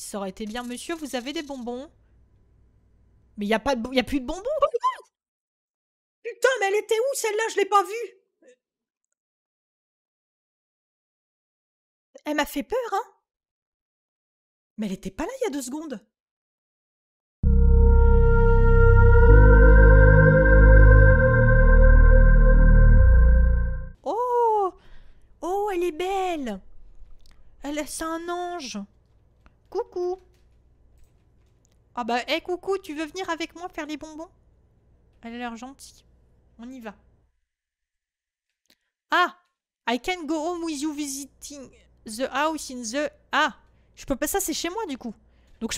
ça aurait été bien. Monsieur, vous avez des bonbons Mais il n'y a, pas de y a plus de bonbons oh, Putain, mais elle était où celle-là Je l'ai pas vue Elle m'a fait peur, hein Mais elle était pas là il y a deux secondes Oh Oh, elle est belle Elle, c'est un ange Coucou Ah bah, hé coucou, tu veux venir avec moi faire les bonbons Elle a l'air gentille. On y va. Ah I can go home with you visiting the house in the... Ah Je peux pas... Ça, c'est chez moi, du coup. Donc,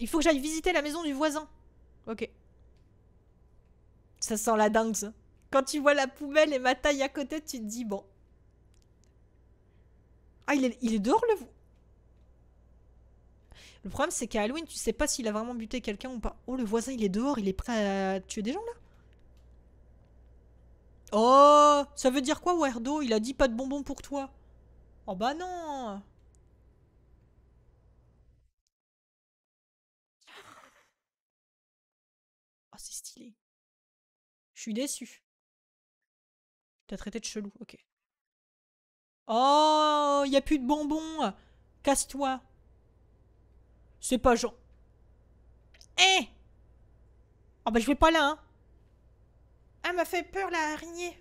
il faut que j'aille visiter la maison du voisin. Ok. Ça sent la dingue, ça. Quand tu vois la poubelle et ma taille à côté, tu te dis, bon... Ah, il est, il est dehors, le... Le problème, c'est qu'à Halloween, tu sais pas s'il a vraiment buté quelqu'un ou pas. Oh, le voisin, il est dehors, il est prêt à tuer des gens, là Oh Ça veut dire quoi, Werdo Il a dit pas de bonbons pour toi. Oh bah non Oh, c'est stylé. Je suis déçu. T'as traité de chelou, ok. Oh, il a plus de bonbons Casse-toi c'est pas genre... Eh Oh bah je vais pas là, hein Elle m'a fait peur, la araignée.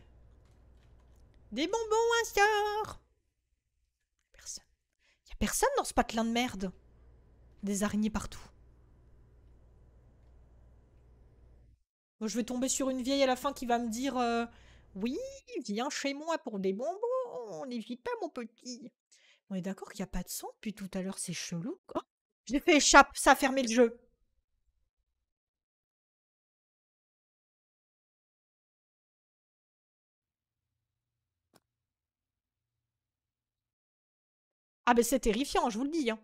Des bonbons, un hein, sort Personne. Y a personne dans ce patelin de merde. Des araignées partout. je vais tomber sur une vieille à la fin qui va me dire euh, Oui, viens chez moi pour des bonbons, n'hésite pas, mon petit. On est d'accord qu'il n'y a pas de son Puis tout à l'heure, c'est chelou. quoi. Je fait échappe, ça a fermé le jeu. Ah ben c'est terrifiant, je vous le dis. Hein.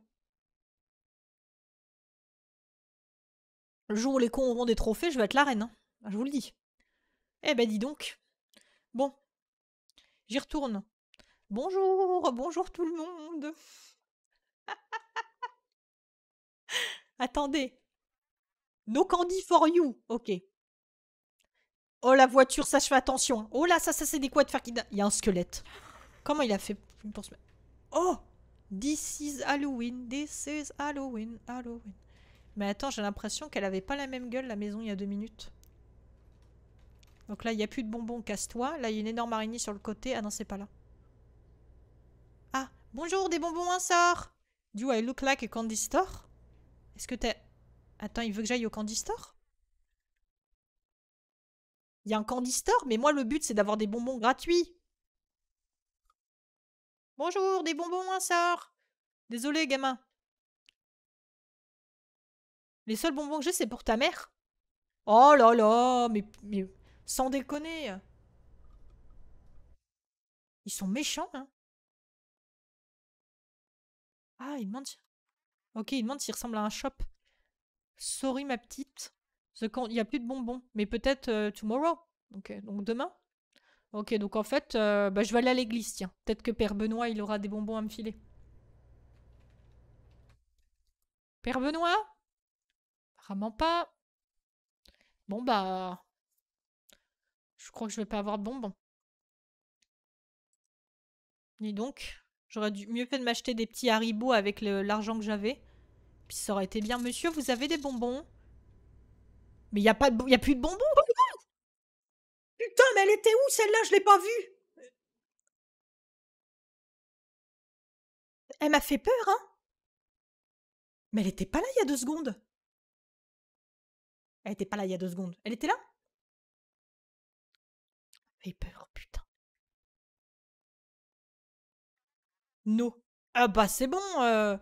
Le jour où les cons auront des trophées, je vais être la reine. Hein. Ah, je vous le dis. Eh ben dis donc. Bon. J'y retourne. Bonjour, bonjour tout le monde. Attendez. No candy for you. Ok. Oh, la voiture, ça, je fais attention. Oh là, ça, ça, c'est des quoi de faire qu'il... Il y a un squelette. Comment il a fait pour Oh This is Halloween, this is Halloween, Halloween. Mais attends, j'ai l'impression qu'elle avait pas la même gueule, la maison, il y a deux minutes. Donc là, il n'y a plus de bonbons, casse-toi. Là, il y a une énorme araignée sur le côté. Ah non, c'est pas là. Ah, bonjour, des bonbons, un sort Do I look like a candy store est-ce que t'as... Attends, il veut que j'aille au candy store Il y a un candy store, mais moi, le but, c'est d'avoir des bonbons gratuits. Bonjour, des bonbons, un sort. Désolé, gamin. Les seuls bonbons que j'ai, c'est pour ta mère. Oh là là, mais, sans déconner. Ils sont méchants, hein. Ah, il mentent. Ok, il demande s'il ressemble à un shop. Sorry ma petite, il n'y a plus de bonbons, mais peut-être euh, tomorrow. Ok, donc demain. Ok, donc en fait, euh, bah, je vais aller à l'église, tiens. Peut-être que Père Benoît, il aura des bonbons à me filer. Père Benoît Apparemment pas. Bon bah... Je crois que je vais pas avoir de bonbons. Ni donc. J'aurais mieux fait de m'acheter des petits Haribo avec l'argent que j'avais. Puis ça aurait été bien. Monsieur, vous avez des bonbons Mais il n'y a, pas y a plus de bonbons Putain, mais elle était où celle-là Je l'ai pas vue Elle m'a fait peur, hein Mais elle était pas là il y a deux secondes Elle était pas là il y a deux secondes. Elle était là Elle fait peur, putain. No. Ah bah c'est bon, euh,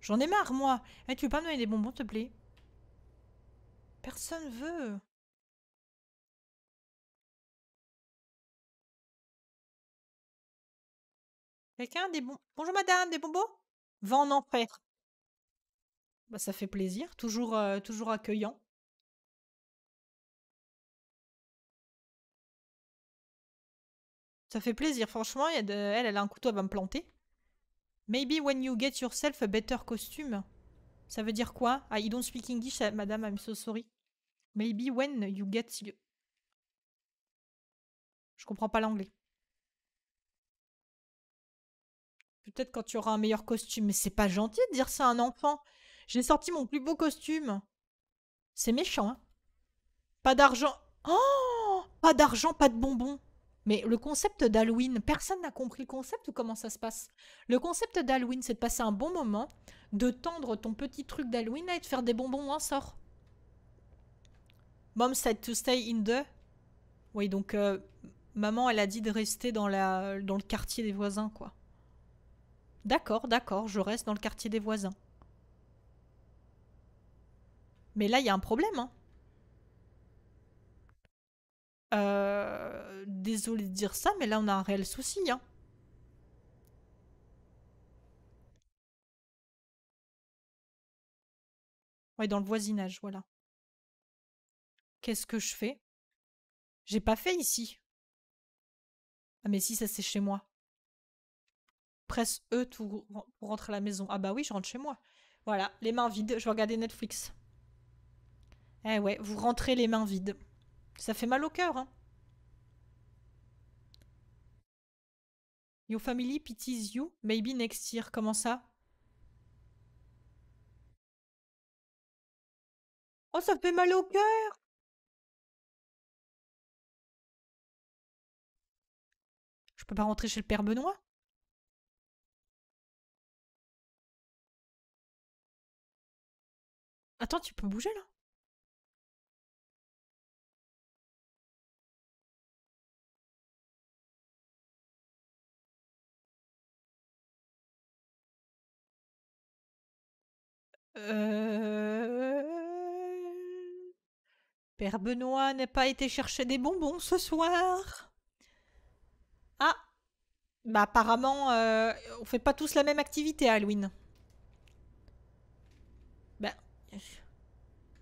j'en ai marre moi. Eh, tu veux pas me donner des bonbons, te plaît Personne veut. Quelqu'un des bonbons Bonjour madame, des bonbons Va en enfer. Bah ça fait plaisir, toujours, euh, toujours accueillant. Ça fait plaisir, franchement, elle, elle a un couteau, à va me planter. Maybe when you get yourself a better costume. Ça veut dire quoi Ah, I don't speak English, ah, madame, I'm so sorry. Maybe when you get... Je comprends pas l'anglais. Peut-être quand tu auras un meilleur costume, mais c'est pas gentil de dire ça à un enfant. J'ai sorti mon plus beau costume. C'est méchant, hein Pas d'argent. Oh Pas d'argent, pas de bonbons. Mais le concept d'Halloween, personne n'a compris le concept ou comment ça se passe. Le concept d'Halloween, c'est de passer un bon moment, de tendre ton petit truc d'Halloween et de faire des bonbons en sort. Mom said to stay in the. Oui, donc euh, maman, elle a dit de rester dans, la, dans le quartier des voisins, quoi. D'accord, d'accord, je reste dans le quartier des voisins. Mais là, il y a un problème, hein. Euh, désolé de dire ça, mais là on a un réel souci. Hein. Ouais, dans le voisinage, voilà. Qu'est-ce que je fais J'ai pas fait ici. Ah mais si, ça c'est chez moi. Presse E tout pour rentrer à la maison. Ah bah oui, je rentre chez moi. Voilà, les mains vides, je vais regarder Netflix. Eh ouais, vous rentrez les mains vides. Ça fait mal au cœur. Hein. Your family pities you, maybe next year. Comment ça Oh, ça fait mal au cœur Je peux pas rentrer chez le père Benoît Attends, tu peux bouger là Euh, Père Benoît n'a pas été chercher des bonbons ce soir Ah Bah apparemment, euh, on fait pas tous la même activité à Halloween. Bah...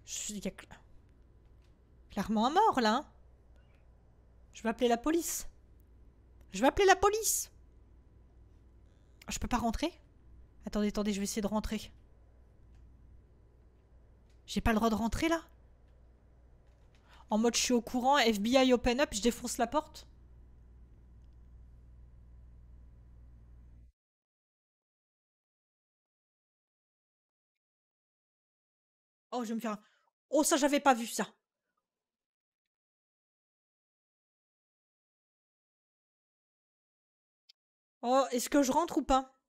Je clairement à mort là. Hein. je vais appeler la police. Je vais appeler la police. Ah, je peux pas rentrer Attendez, attendez, je vais essayer de rentrer. J'ai pas le droit de rentrer là En mode je suis au courant, FBI open up, je défonce la porte Oh, je vais me faire un... Oh, ça, j'avais pas vu ça. Oh, est-ce que je rentre ou pas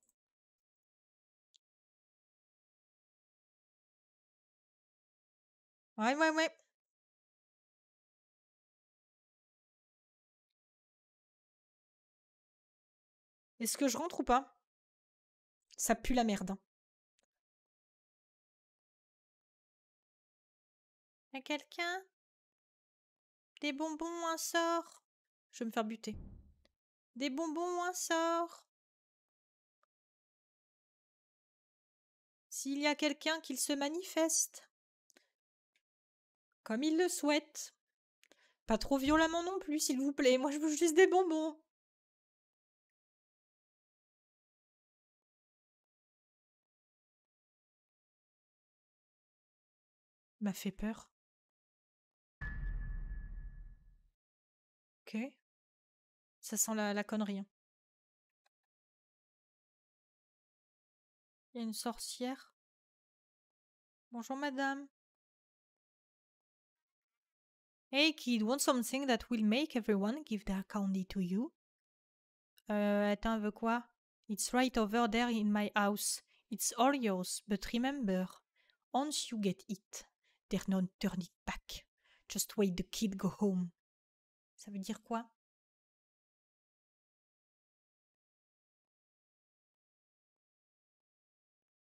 Ouais, ouais, ouais. Est-ce que je rentre ou pas Ça pue la merde. Hein. a quelqu'un Des bonbons, un sort Je vais me faire buter. Des bonbons, un sort S'il y a quelqu'un, qu'il se manifeste. Comme il le souhaite. Pas trop violemment non plus, s'il vous plaît. Moi, je veux juste des bonbons. M'a fait peur. Ok. Ça sent la, connerie. Hein. Il y a une sorcière. Bonjour madame. Hey kid, want something that will make everyone give their candy to you? Euh, attends, veut quoi? It's right over there in my house. It's all yours, but remember, once you get it, they're not turning back. Just wait the kid go home. Ça veut dire quoi?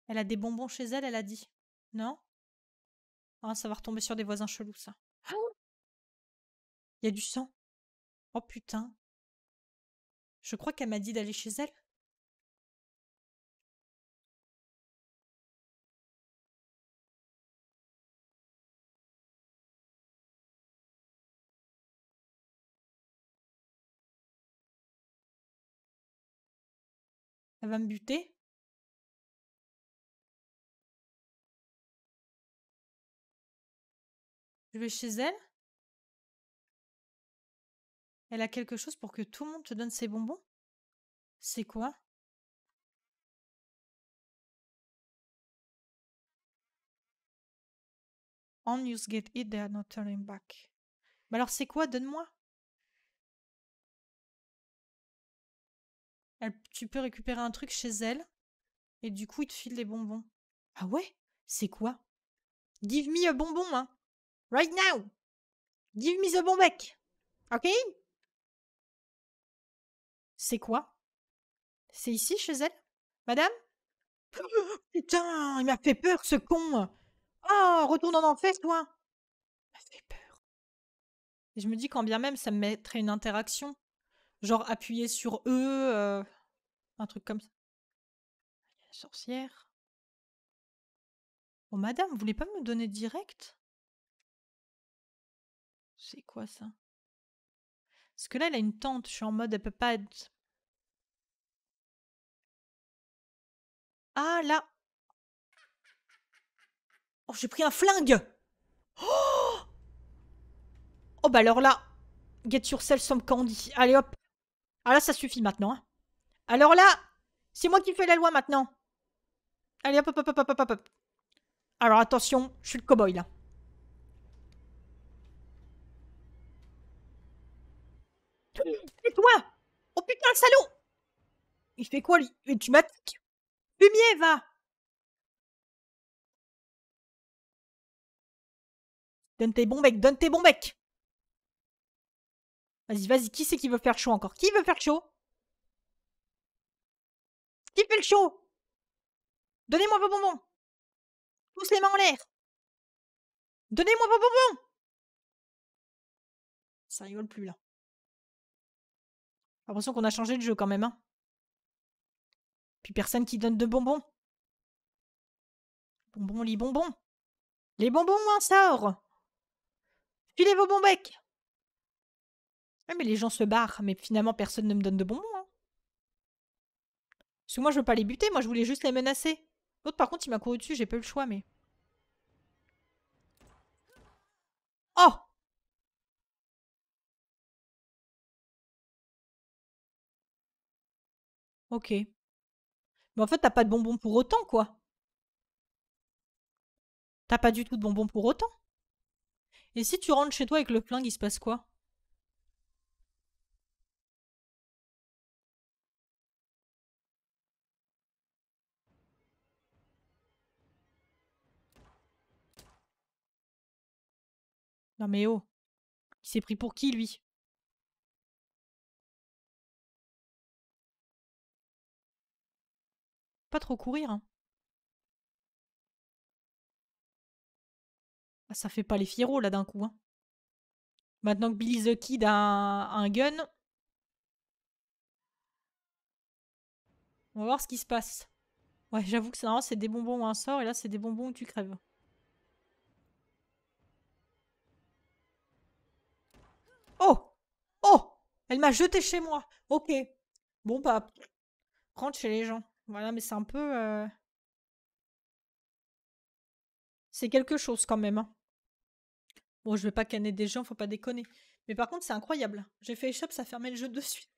Elle a des bonbons chez elle, elle a dit. Non? Ah, ça va retomber sur des voisins chelous, ça. Il y a du sang. Oh putain. Je crois qu'elle m'a dit d'aller chez elle. Elle va me buter Je vais chez elle elle a quelque chose pour que tout le monde te donne ses bonbons C'est quoi On you get it, they are not turning back. Mais alors c'est quoi Donne-moi. tu peux récupérer un truc chez elle et du coup, il te file des bonbons. Ah ouais C'est quoi Give me a bonbon, hein Right now Give me the bonbec Ok c'est quoi C'est ici, chez elle Madame oh, Putain, il m'a fait peur, ce con Ah, retourne en enfer, toi Il m'a fait peur. Et je me dis, quand bien même, ça me mettrait une interaction. Genre appuyer sur e, eux, un truc comme ça. la sorcière. Oh, madame, vous voulez pas me donner direct C'est quoi ça parce que là, elle a une tente. Je suis en mode, elle peut pas Ah là Oh, j'ai pris un flingue oh, oh bah alors là Get yourself some candy. Allez hop Ah là, ça suffit maintenant. Hein. Alors là C'est moi qui fais la loi maintenant Allez hop hop hop hop hop hop Alors attention, je suis le cowboy là. salaud Il fait quoi, lui Et Tu m'attaques Fumier, va Donne tes bons becs, donne tes bons becs Vas-y, vas-y, qui c'est qui veut faire chaud encore Qui veut faire chaud Qui fait le chaud Donnez-moi vos bonbons Pousse les mains en l'air Donnez-moi vos bonbons Ça rigole plus là l'impression qu'on a changé de jeu quand même. Hein. Puis personne qui donne de bonbons. Bonbons, les bonbons. Les bonbons, hein, sort. Filez vos bons becs. mais les gens se barrent, mais finalement personne ne me donne de bonbons. Hein. Parce que moi je veux pas les buter, moi je voulais juste les menacer. L'autre par contre il m'a couru dessus, j'ai pas le choix, mais. OK. Mais en fait, t'as pas de bonbons pour autant, quoi. T'as pas du tout de bonbons pour autant. Et si tu rentres chez toi avec le flingue, il se passe quoi Non mais oh. Il s'est pris pour qui, lui pas trop courir. Hein. Bah, ça fait pas les fieros là d'un coup. Hein. Maintenant que Billy the Kid a un, gun, on va voir ce qui se passe. Ouais, j'avoue que normal, c'est des bonbons ou un hein, sort, et là c'est des bonbons où tu crèves. Oh Oh Elle m'a jeté chez moi Ok. Bon bah, rentre chez les gens. Voilà, mais c'est un peu. Euh c'est quelque chose quand même. Hein. Bon, je vais pas canner des gens, faut pas déconner. Mais par contre, c'est incroyable. J'ai fait échappe, ça fermait le jeu de suite.